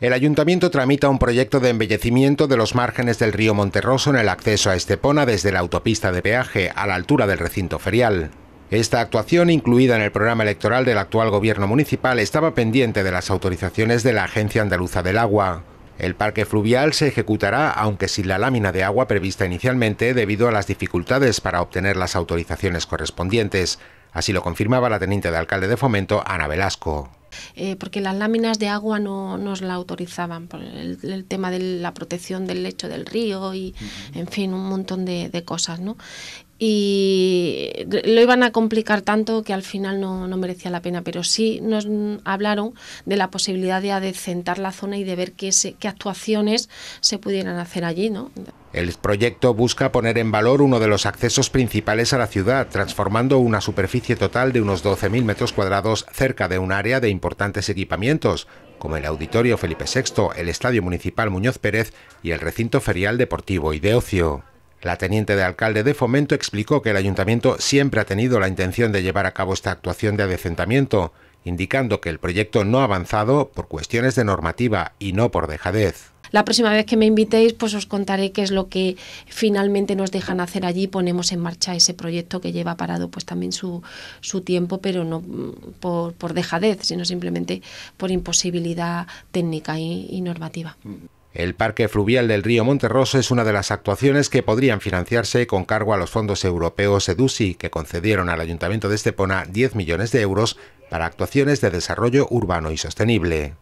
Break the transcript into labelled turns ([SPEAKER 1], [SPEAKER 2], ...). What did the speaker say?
[SPEAKER 1] El ayuntamiento tramita un proyecto de embellecimiento de los márgenes del río Monterroso en el acceso a Estepona desde la autopista de peaje a la altura del recinto ferial. Esta actuación, incluida en el programa electoral del actual gobierno municipal, estaba pendiente de las autorizaciones de la Agencia Andaluza del Agua. El parque fluvial se ejecutará, aunque sin la lámina de agua prevista inicialmente, debido a las dificultades para obtener las autorizaciones correspondientes. Así lo confirmaba la teniente de alcalde de Fomento, Ana Velasco.
[SPEAKER 2] Eh, porque las láminas de agua no nos la autorizaban, por el, tema de la protección del lecho del río y, en fin, un montón de, de cosas, ¿no? y lo iban a complicar tanto que al final no, merecía la pena, pero sí nos mm, hablaron de la posibilidad de adecentar la zona y de ver qué, actuaciones se pudieran hacer allí, ¿no?
[SPEAKER 1] El proyecto busca poner en valor uno de los accesos principales a la ciudad, transformando una superficie total de unos 12.000 metros cuadrados cerca de un área de importantes equipamientos, como el Auditorio Felipe VI, el Estadio Municipal Muñoz Pérez y el Recinto Ferial Deportivo y de Ocio. La teniente de alcalde de Fomento explicó que el ayuntamiento siempre ha tenido la intención de llevar a cabo esta actuación de adecentamiento, indicando que el proyecto no ha avanzado por cuestiones de normativa y no por dejadez.
[SPEAKER 2] La próxima vez que me invitéis, pues os contaré qué es lo que finalmente nos dejan hacer allí. Ponemos en marcha ese proyecto que lleva parado pues también su, tiempo, pero no mm, por, dejadez, sino simplemente por imposibilidad técnica y normativa.
[SPEAKER 1] El Parque Fluvial del Río Monterroso es una de las actuaciones que podrían financiarse con cargo a los fondos europeos EDUSI, que concedieron al Ayuntamiento de Estepona 10 millones de euros para actuaciones de desarrollo urbano y sostenible.